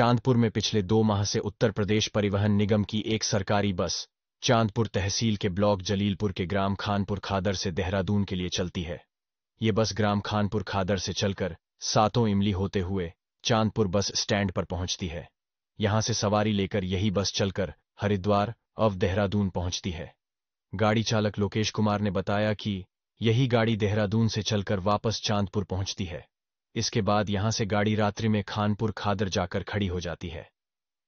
चांदपुर में पिछले दो माह से उत्तर प्रदेश परिवहन निगम की एक सरकारी बस चांदपुर तहसील के ब्लॉक जलीलपुर के ग्राम खानपुर खादर से देहरादून के लिए चलती है ये बस ग्राम खानपुर खादर से चलकर सातों इमली होते हुए चांदपुर बस स्टैंड पर पहुंचती है यहां से सवारी लेकर यही बस चलकर हरिद्वार अव देहरादून पहुंचती है गाड़ी चालक लोकेश कुमार ने बताया कि यही गाड़ी देहरादून से चलकर वापस चांदपुर पहुंचती है इसके बाद यहां से गाड़ी रात्रि में खानपुर खादर जाकर खड़ी हो जाती है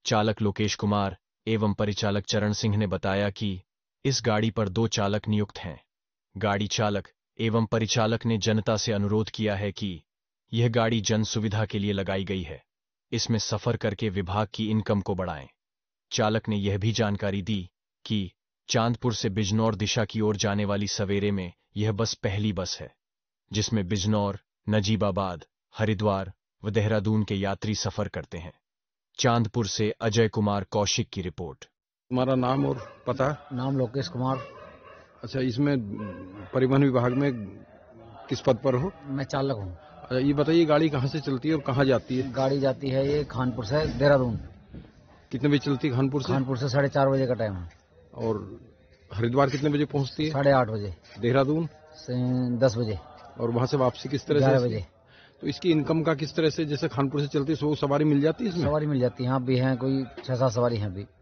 चालक लोकेश कुमार एवं परिचालक चरण सिंह ने बताया कि इस गाड़ी पर दो चालक नियुक्त हैं गाड़ी चालक एवं परिचालक ने जनता से अनुरोध किया है कि यह गाड़ी जन सुविधा के लिए लगाई गई है इसमें सफर करके विभाग की इनकम को बढ़ाएं चालक ने यह भी जानकारी दी कि चांदपुर से बिजनौर दिशा की ओर जाने वाली सवेरे में यह बस पहली बस है जिसमें बिजनौर नजीबाबाद हरिद्वार व देहरादून के यात्री सफर करते हैं चांदपुर से अजय कुमार कौशिक की रिपोर्ट हमारा नाम और पता नाम लोकेश कुमार अच्छा इसमें परिवहन विभाग में किस पद पर हो मैं चालक हूँ अच्छा, ये बताइए गाड़ी कहाँ से चलती है और कहाँ जाती है गाड़ी जाती है ये खानपुर से देहरादून कितने बजे चलती है खानपुर से खानपुर से साढ़े चार बजे का टाइम है और हरिद्वार कितने बजे पहुँचती है साढ़े आठ बजे देहरादून दस बजे और वहाँ से वापसी किस तरह से बजे तो इसकी इनकम का किस तरह से जैसे खानपुर से चलती है वो सवारी मिल जाती है सवारी मिल जाती है यहाँ भी है कोई छह सात सवारी है भी